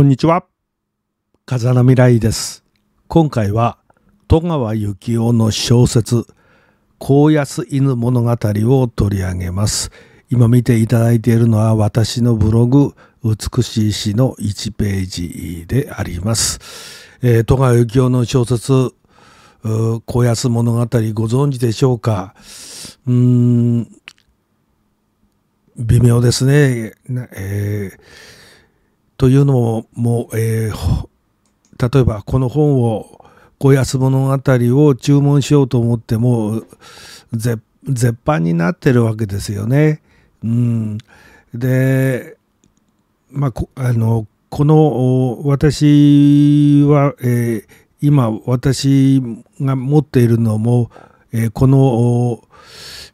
こんにちは。風の未来です。今回は戸川幸雄の小説、高安犬物語を取り上げます。今見ていただいているのは私のブログ、美しい詩の1ページであります。えー、戸川幸雄の小説、高安物語ご存知でしょうかうーん、微妙ですね。えーというのももう、えー、例えばこの本を「こう安物語」を注文しようと思っても絶版になってるわけですよね。うん、で、まあ、こあのこの私は、えー、今私が持っているのもえー、この、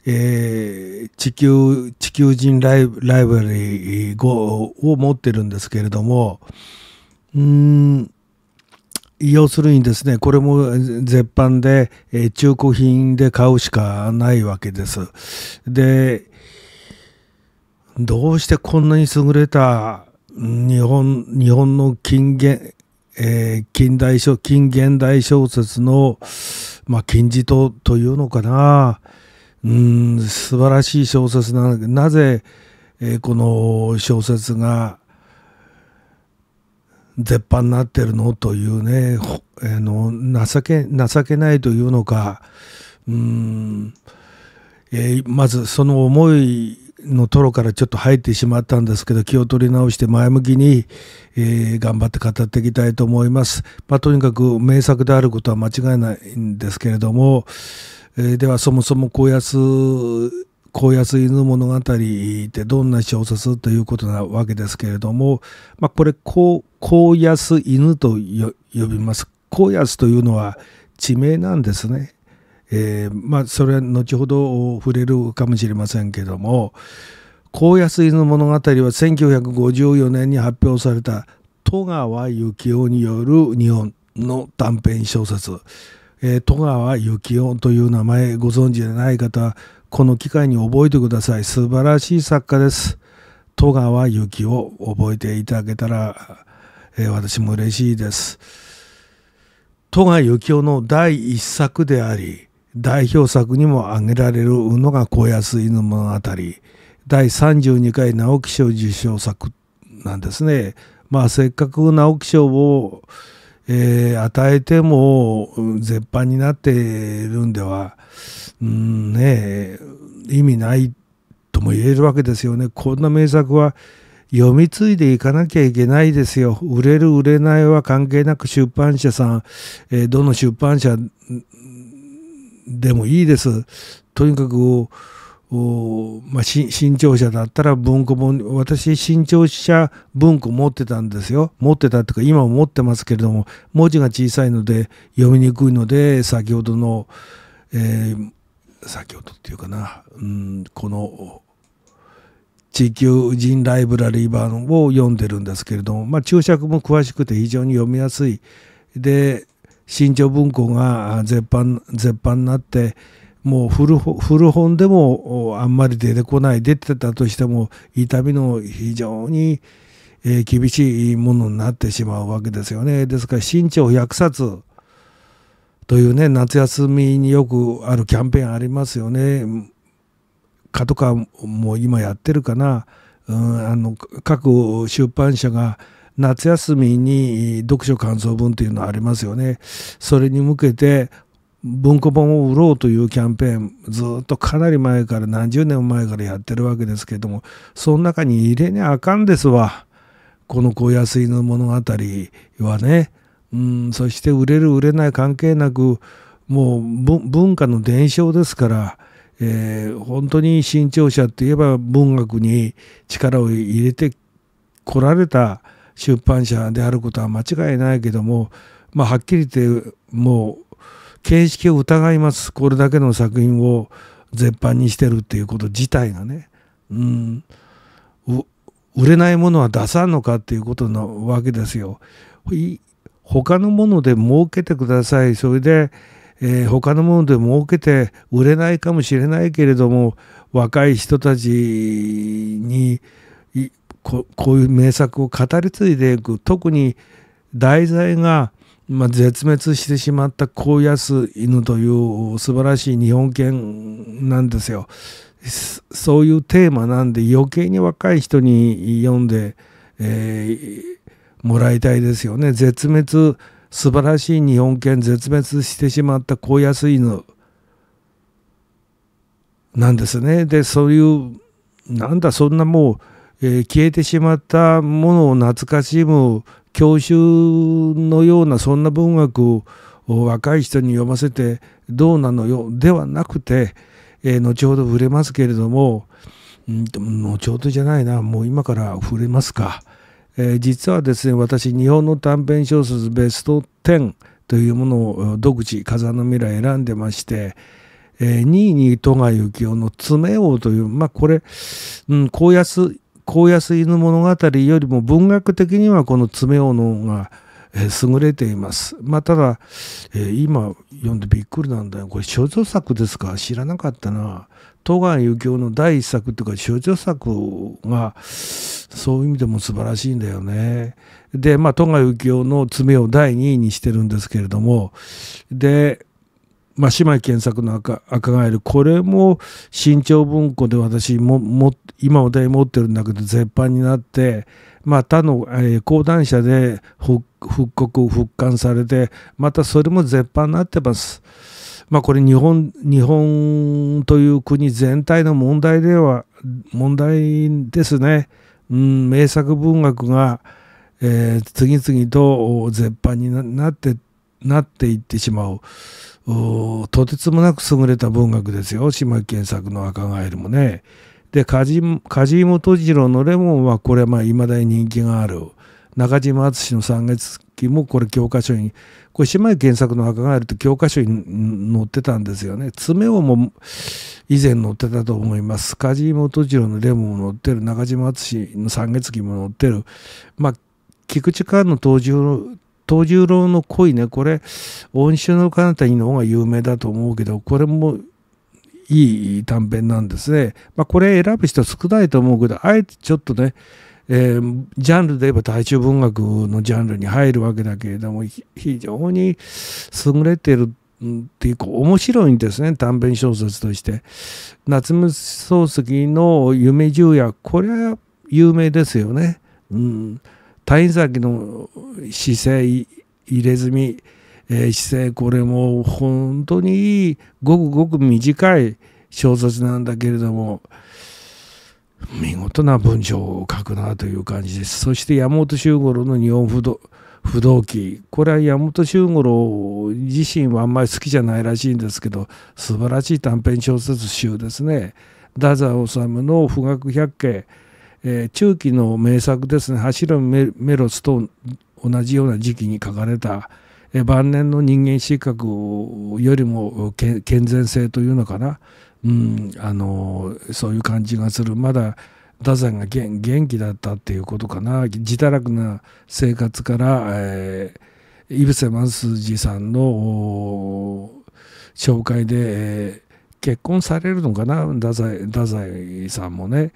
えー、地球、地球人ライライブラリーを持ってるんですけれども、うん、要するにですね、これも絶版で、えー、中古品で買うしかないわけです。で、どうしてこんなに優れた日本、日本の金源、えー、近代小、近現代小説の、まあ、金字塔というのかな。うん、素晴らしい小説なので、なぜ、えー、この小説が絶版になってるのというね、あの情け、情けないというのか、うん、えー、まずその思いのトロからちょっと入ってしまったんですけど、気を取り直して前向きに、えー、頑張って語っていきたいと思います。まあ、とにかく名作であることは間違いないんですけれども、えー、ではそもそも高安、高安犬物語ってどんな小説ということなわけですけれども、まあ、これ高、高安犬と呼びます。高安というのは地名なんですね。えー、まあ、それは後ほど触れるかもしれませんけども「高野水の物語」は1954年に発表された戸川幸雄による日本の短編小説。えー、戸川幸雄という名前ご存知でない方はこの機会に覚えてください素晴らしい作家です戸川幸雄を覚えていただけたら、えー、私も嬉しいです戸川幸雄の第一作であり代表作にも挙げられるのが高安犬物語第32回直木賞受賞作なんですね。まあ、せっかく直木賞を、えー、与えても絶版になってるんでは、うんね、意味ないとも言えるわけですよね。こんな名作は読み継いでいかなきゃいけないですよ。売れる売れないは関係なく出版社さん、えー、どの出版社でもいいです。とにかく、まあ、新潮社だったら文庫本私新潮社文庫持ってたんですよ持ってたっていうか今も持ってますけれども文字が小さいので読みにくいので先ほどの、えー、先ほどっていうかな、うん、この地球人ライブラリー版を読んでるんですけれども、まあ、注釈も詳しくて非常に読みやすいで新潮文庫が絶版絶版になってもう古本でもあんまり出てこない出てたとしても痛みの非常に、え厳しいものになってしまうわけですよね。ですから新潮100冊というね夏休みによくあるキャンペーンありますよね。かとかも今やってるかな、うん、あの各出版社が夏休みに読書感想文というのはありますよね。それに向けて文庫本を売ろうというキャンペーンずっとかなり前から何十年も前からやってるわけですけどもその中に入れにあかんですわこの小安井の物語はねうんそして売れる売れない関係なくもう文化の伝承ですから、えー、本当に新潮社っていえば文学に力を入れてこられた出版社であることは間違いないけども、まあ、はっきり言ってもう形式を疑いますこれだけの作品を絶版にしてるっていうこと自体がね、うん、売れないものは出さんのかっていうことなわけですよ。他のもので儲けてくださいそれで、えー、他のもので儲けて売れないかもしれないけれども若い人たちにこういう名作を語り継いでいく特に題材が、まあ、絶滅してしまった高安犬という素晴らしい日本犬なんですよ。そういうテーマなんで余計に若い人に読んで、えー、もらいたいですよね。絶滅素晴らしい日本犬絶滅してしまった高安犬なんですね。でそういうなんだそんなもうえー、消えてしまったものを懐かしむ教習のようなそんな文学を若い人に読ませてどうなのよではなくて、えー、後ほど触れますけれども、うん、後ほどじゃないなもう今から触れますか、えー、実はですね私日本の短編小説ベスト10というものを独自風の未来選んでまして、2位に戸川幸雄の「爪王」というまあこれ、うん、高安高安犬物語よりも文学的にはこの爪尾のが優れています。まあ、ただ、えー、今読んでびっくりなんだよ。これ、少女作ですか知らなかったな。戸川幸雄の第一作というか、少女作が、そういう意味でも素晴らしいんだよね。で、まあ、戸川幸雄の爪を第二位にしてるんですけれども、で、まあ、姉妹検索の赤赤ガエルこれも新潮文庫で私もも今お題持ってるんだけど絶版になって、まあ、他の、えー、講談社で復刻復刊されてまたそれも絶版になってます。まあ、これ日本日本という国全体の問題では問題ですね。うん、名作文学が、えー、次々と絶版になってなっていってしまう。とてつもなく優れた文学ですよ島木健作の赤ガエルもね。で梶本次郎の「レモン」はこれまあいまだに人気がある中島敦の「三月期」もこれ教科書にこれ島木健作の「赤ガエル」って教科書に載ってたんですよね爪をも以前載ってたと思います梶本次郎の「レモン」も載ってる中島敦の「三月期」も載ってるまあ菊池寛の登場藤十郎の恋ね、これ、温州の彼方にの方が有名だと思うけど、これもいい短編なんですね。まあ、これ選ぶ人少ないと思うけど、あえてちょっとね、えー、ジャンルで言えば大衆文学のジャンルに入るわけだけれども、非常に優れてるっていうか、面白いんですね、短編小説として。夏目漱石の夢十夜、これは有名ですよね。うん谷崎の姿勢入れ墨、えー、姿勢これも本当にいいごくごく短い小説なんだけれども見事な文章を書くなという感じですそして山本周五郎の日本不動不動記」これは山本周五郎自身はあんまり好きじゃないらしいんですけど素晴らしい短編小説集ですね太宰治の「富岳百景」えー、中期の名作ですね「走るメロス」と同じような時期に書かれた、えー、晩年の人間失格よりも健全性というのかな、うんあのー、そういう感じがするまだ太宰が元気だったっていうことかな自堕落な生活から、えー、井伏万数次さんの紹介で、えー結婚されるのかな太宰さんもね、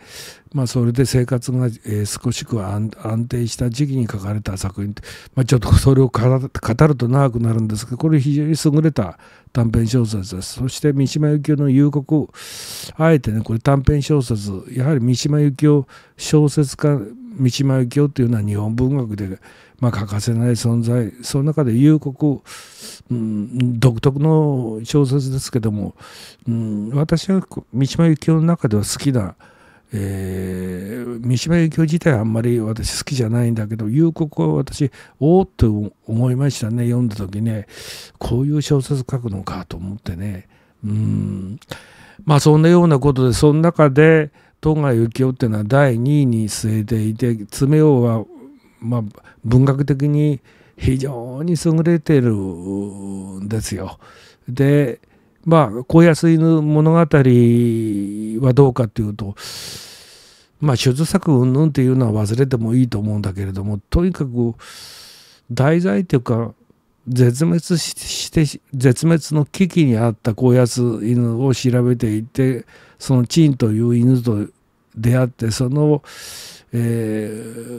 まあ、それで生活が、えー、少しくは安定した時期に書かれた作品、まあ、ちょっとそれを語ると長くなるんですけどこれ非常に優れた短編小説ですそして三島由紀夫の「夕刻」あえてねこれ短編小説やはり三島由紀夫小説家三島由紀夫というのは日本文学で、まあ、欠かせない存在その中で夕刻、うん、独特の小説ですけども、うん、私は三島由紀夫の中では好きな、えー、三島由紀夫自体はあんまり私好きじゃないんだけど夕刻は私おおって思いましたね読んだ時ねこういう小説書くのかと思ってね。うんまあそんなようなことでその中で戸川幸雄っていうのは第2位に据えていて詰め王は、まあ、文学的に非常に優れてるんですよ。でまあ高野水の物語はどうかっていうとまあ手術作云々っていうのは忘れてもいいと思うんだけれどもとにかく題材っていうか絶滅して絶滅の危機にあった高野犬を調べていてそのチンという犬と出会ってその、え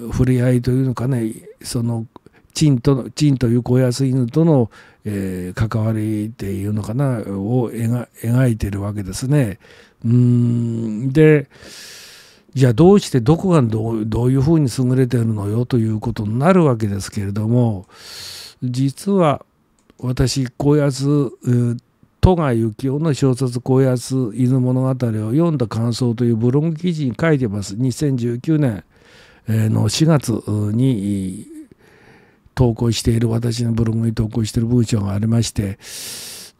ー、触れ合いというのかねそのチンとチンという高野犬との、えー、関わりっていうのかなを描いてるわけですね。うんでじゃあどうしてどこがどういうふうに優れてるのよということになるわけですけれども。実は私高安戸川幸雄の小説「高安犬物語」を読んだ感想というブログ記事に書いてます2019年の4月に投稿している私のブログに投稿している文章がありまして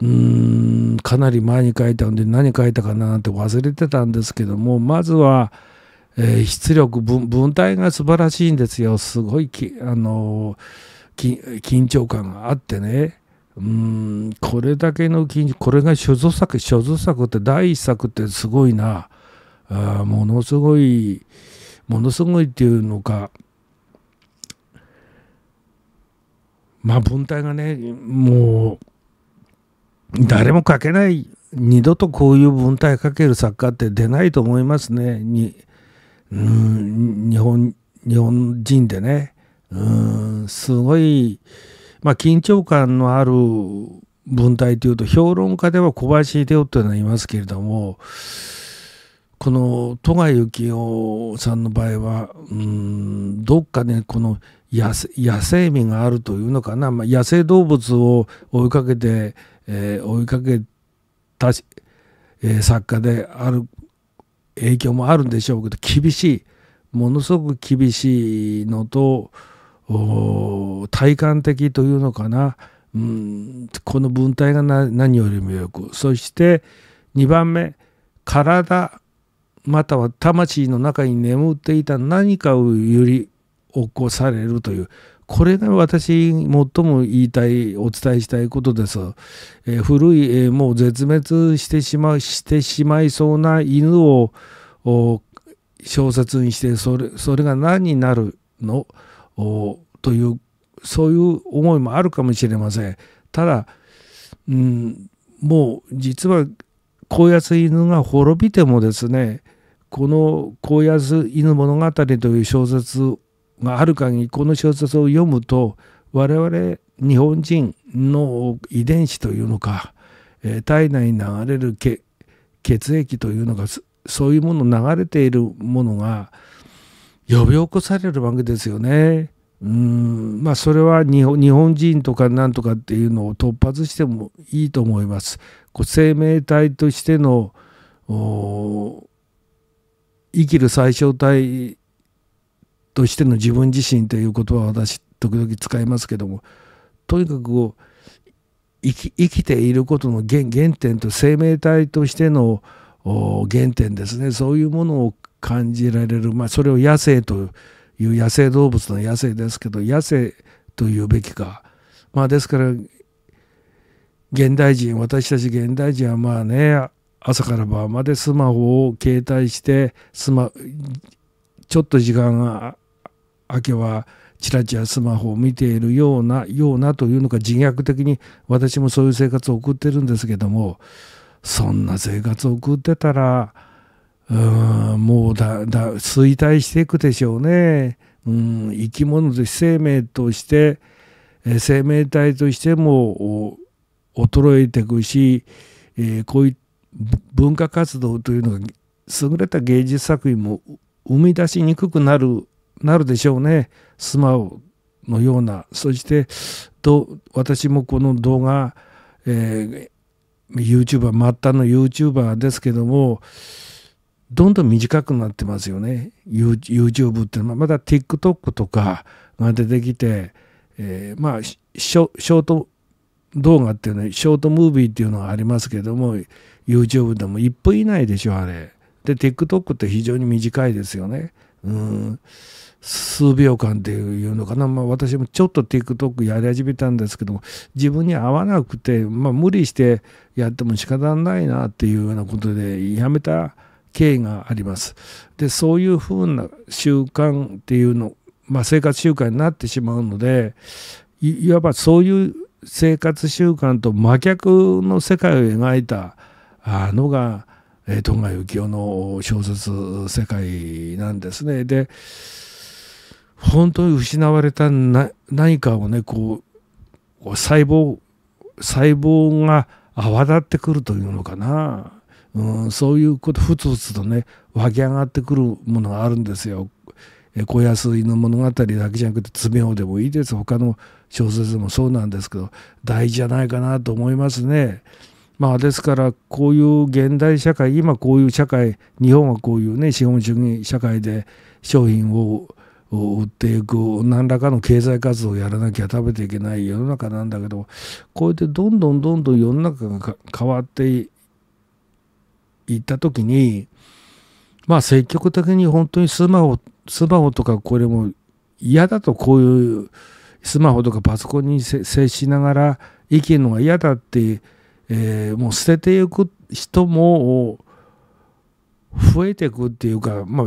うーんかなり前に書いたので何書いたかなって忘れてたんですけどもまずは、えー、出力文体が素晴らしいんですよすごいあのー緊張感があってねうんこれだけの緊張これが所蔵作所蔵作って第一作ってすごいなあものすごいものすごいっていうのかまあ文体がねもう誰も書けない二度とこういう文体書ける作家って出ないと思いますねにうん日本日本人でね。うんすごい、まあ、緊張感のある文体というと評論家では小林秀夫というのはいますけれどもこの戸賀幸夫さんの場合はうんどっかねこの野生味があるというのかな、まあ、野生動物を追いかけて、えー、追いかけた、えー、作家である影響もあるんでしょうけど厳しいものすごく厳しいのと体感的というのかなうんこの文体が何よりもよくそして2番目体または魂の中に眠っていた何かを揺り起こされるというこれが私最も言いたいお伝えしたいことです、えー、古い、えー、もう絶滅してしまうしてしまいそうな犬を小説にしてそれそれが何になるの、というそういう思いもあるかもしれませんただ、うん、もう実は高安犬が滅びてもですねこの「高安犬物語」という小説がある限りこの小説を読むと我々日本人の遺伝子というのか、えー、体内に流れる血液というのかそういうもの流れているものが、呼び起こされるわけですよね。うんまあそれは日本人とかなんとかっていうのを突発してもいいと思います。こう生命体としての生きる最小体としての自分自身という言葉は私時々使いますけどもとにかくこう生き生きていることの原原点と生命体としての原点ですねそういうものを感じられる、まあ、それを野生という野生動物の野生ですけど野生というべきか、まあ、ですから現代人私たち現代人はまあね朝から晩までスマホを携帯してスマちょっと時間が明けはチラチラスマホを見ているようなようなというのか自虐的に私もそういう生活を送ってるんですけどもそんな生活を送ってたらうんもうだだ衰退していくでしょうね。うん生き物で生命として生命体としても衰えていくし、えー、こういう文化活動というのが優れた芸術作品も生み出しにくくなるなるでしょうね。スマホのようなそしてど私もこの動画、えー、YouTuber 末端の YouTuber ですけどもどんどん短くなってますよね YouTube っていうのはまだ TikTok とかが出てきて、えー、まあショート動画っていうのはショートムービーっていうのがありますけども YouTube でも1分以内でしょあれで TikTok って非常に短いですよねうん数秒間っていうのかな、まあ、私もちょっと TikTok やり始めたんですけども自分に合わなくて、まあ、無理してやっても仕方ないなっていうようなことでやめた経緯があります。でそういうふうな習慣っていうの、まあ、生活習慣になってしまうのでいわばそういう生活習慣と真逆の世界を描いたのが戸川幸雄の小説世界なんですね。で本当に失われた何かをねこう細胞細胞が泡立ってくるというのかなうん、そういうことふつふつとね湧き上がってくるものがあるんですよ。え小安井の物語だけじゃなくて「詰めよでもいいです他の小説でもそうなんですけど大事じゃないかなと思いますね。まあ、ですからこういう現代社会今こういう社会日本はこういうね資本主義社会で商品を売っていく何らかの経済活動をやらなきゃ食べていけない世の中なんだけどこうやってどんどんどんどん世の中が変わって行った時に、まあ積極的に本当にスマホ、スマホとかこれも嫌だとこういうスマホとかパソコンに接しながら生きるのが嫌だって、えー、もう捨てていく人も増えていくっていうか、まあ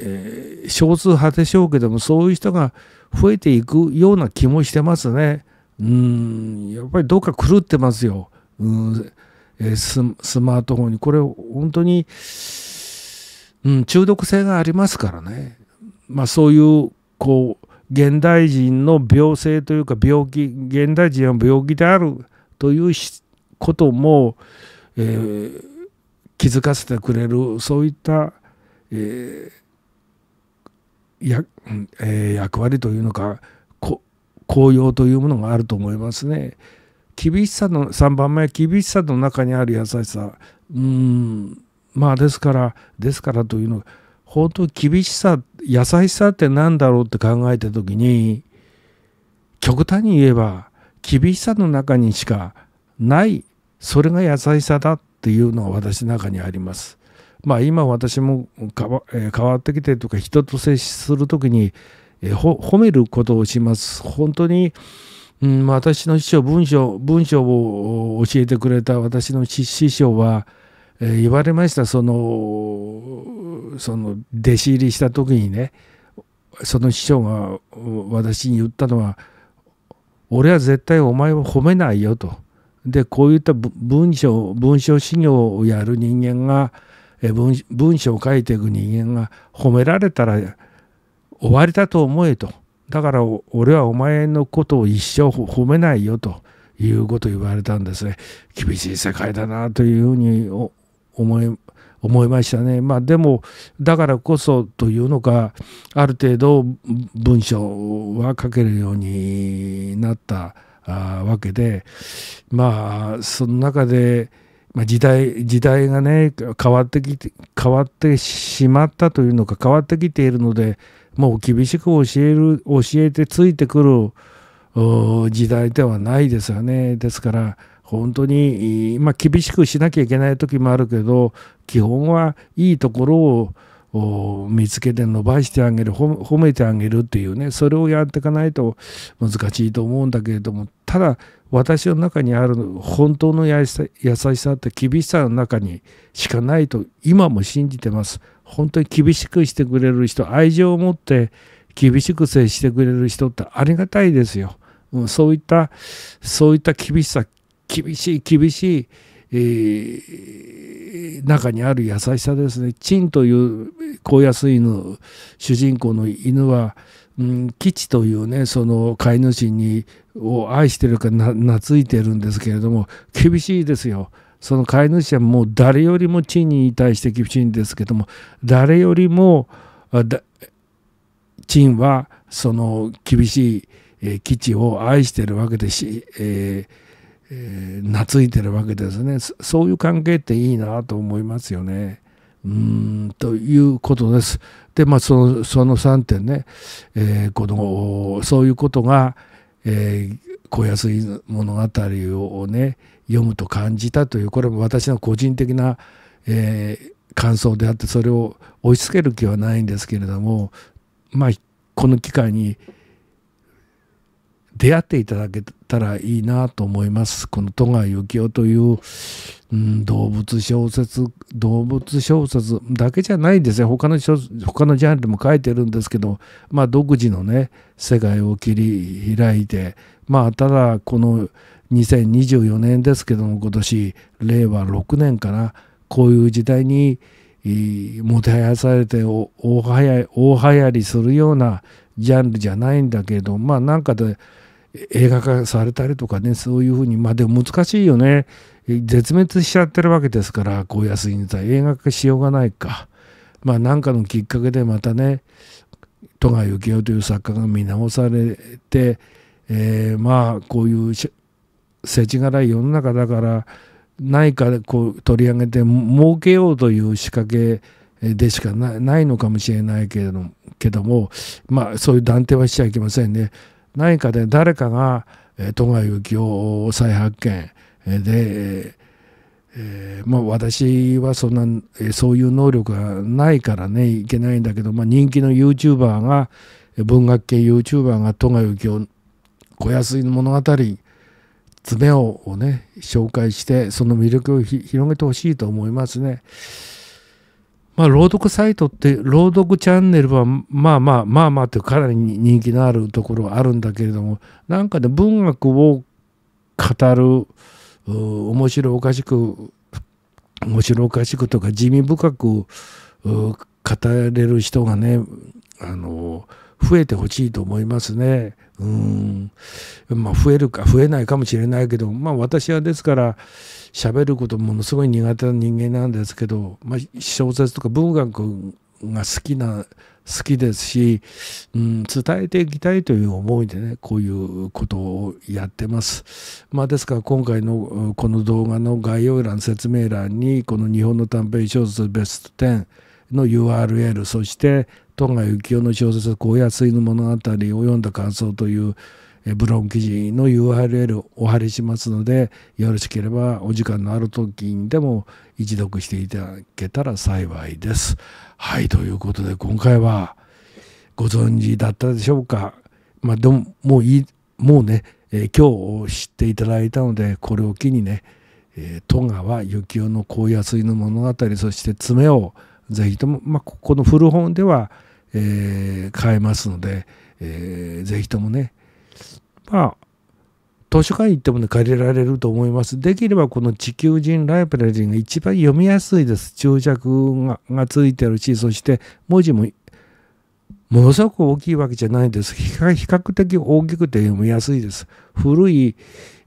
えー、少数派でしょうけどもそういう人が増えていくような気もしてますね。うんやっぱりどっか狂ってますよ。うんえスマートフォンにこれ本当に、うん、中毒性がありますからね、まあ、そういうこう現代人の病性というか病気現代人は病気であるということも、えー、気づかせてくれるそういった、えーやえー、役割というのか効用というものがあると思いますね。厳しさの3番目は厳しさの中にある優しさうんまあですからですからというのは、本当厳しさ優しさって何だろうって考えた時に極端に言えば厳しさの中にしかないそれが優しさだっていうのが私の中にあります。まあ今私も変わ,、ってきてとか人と接する時に、褒めることをします。本当にうん、私の師匠文章文章を教えてくれた私の師匠は、えー、言われましたそのその弟子入りした時にねその師匠が私に言ったのは「俺は絶対お前を褒めないよ」と。でこういった文章文章修行をやる人間が文文章を書いていく人間が褒められたら終わりだと思えと。だから俺はお前のことを一生褒めないよということを言われたんですね厳しい世界だなというふうに思い思いましたね。まあ、でもだからこそというのかある程度文章は書けるようになったわけでまあその中で、時代時代がね変わってきて変わってしまったというのか変わってきているのでもう厳しく教える教えてついてくる時代ではないですよねですから本当に、まあ、厳しくしなきゃいけない時もあるけど基本はいいところを見つけて伸ばしてあげる褒めてあげるっていうねそれをやっていかないと難しいと思うんだけれどもただ私の中にある本当の優しさって厳しさの中にしかないと今も信じてます本当に厳しくしてくれる人愛情を持って厳しく接してくれる人ってありがたいですよ、うん、そういったそういった厳しさ厳しい厳しいえー、中にある優しさですね。チンという高安犬主人公の犬は、うん、吉というねその飼い主にを愛してるかな懐いてるんですけれども厳しいですよ。その飼い主はもう誰よりもチンに対して厳しいんですけども誰よりもチンはその厳しい、えー、基地を愛してるわけでし、えーえー、いてるわけですねそういう関係っていいなと思いますよね。うんということです。でまあそのその3点ね、えー、このそういうことが、えー、小安井物語をね読むと感じたというこれも私の個人的な、えー、感想であってそれを押し付ける気はないんですけれどもまあこの機会に、出会っていただけたらいいなと思います。この戸川幸雄という、うん、動物小説、動物小説だけじゃないんですね。他の他のジャンルも書いてるんですけど、まあ独自のね、世界を切り開いて、まあただこの2024年ですけども、今年、令和6年かな、こういう時代に、もてはやされて大はやりするようなジャンルじゃないんだけどまあなんかで映画化されたりとかねそういうふうにまあでも難しいよね絶滅しちゃってるわけですから高安杉さタ映画化しようがないかまあ何かのきっかけでまたね戸川幸雄という作家が見直されて、えー、まあこういう世知辛い世の中だから何かこう取り上げて儲けようという仕掛けでしかないのかもしれないけども、まあそういう断定はしちゃいけませんね。何かで誰かが戸賀幸雄再発見で、えー、まあ、私はそんなそういう能力がないからねいけないんだけど、まあ、人気の YouTuber が文学系 YouTuber が戸賀幸雄小安の物語爪をね紹介してその魅力を広げてほしいと思いますね。まあ、朗読サイトって、朗読チャンネルは、まあまあ、まあまあって、かなり人気のあるところはあるんだけれども、なんかで文学を語る、面白おかしく、面白おかしくとか、地味深く語れる人がね、あのー増えてほしいと思いますね。うんまあ、増えるか増えないかもしれないけど、まあ、私はですから喋ることものすごい苦手な人間なんですけど、まあ、小説とか文学が好きな好きですし、うん、伝えていきたいという思いでねこういうことをやってます。まあ、ですから今回のこの動画の概要欄説明欄にこの日本の短編小説ベスト10の URL そして戸川幸雄の小説「高野水の物語」を読んだ感想というブログ記事の URL をお貼りしますのでよろしければお時間のある時にでも一読していただけたら幸いです。はいということで今回はご存知だったでしょうかまあでももういいもうね、えー、今日知っていただいたのでこれを機にね、戸川幸雄の「高野水の物語」そして「爪を」ぜひとも、まあ、ここの古本では「えー、買えますので、えー、ぜひともね、まあ、図書館行ってもね、借りられると思います。できればこの地球人ライブラリーが一番読みやすいです。注釈ががついてるし、そして文字もものすごく大きいわけじゃないです。比較的大きくて読みやすいです。古い、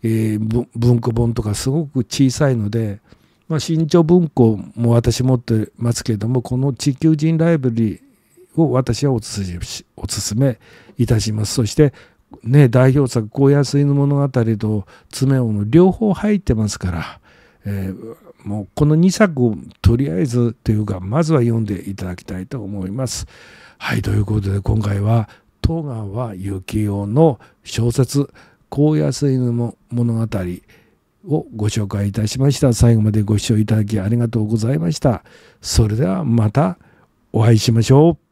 えー、文庫本とかすごく小さいので、まあ、新潮文庫も私持ってますけれども、この地球人ライブラリーを私はおすすおめいたします。そしてね、代表作「高安犬の物語」と「爪王」の両方入ってますから、えー、もうこの2作をとりあえずというかまずは読んでいただきたいと思います。はいということで今回は東川幸雄の小説「高安犬の物語」をご紹介いたしました。最後までご視聴いただきありがとうございました。それではまたお会いしましょう。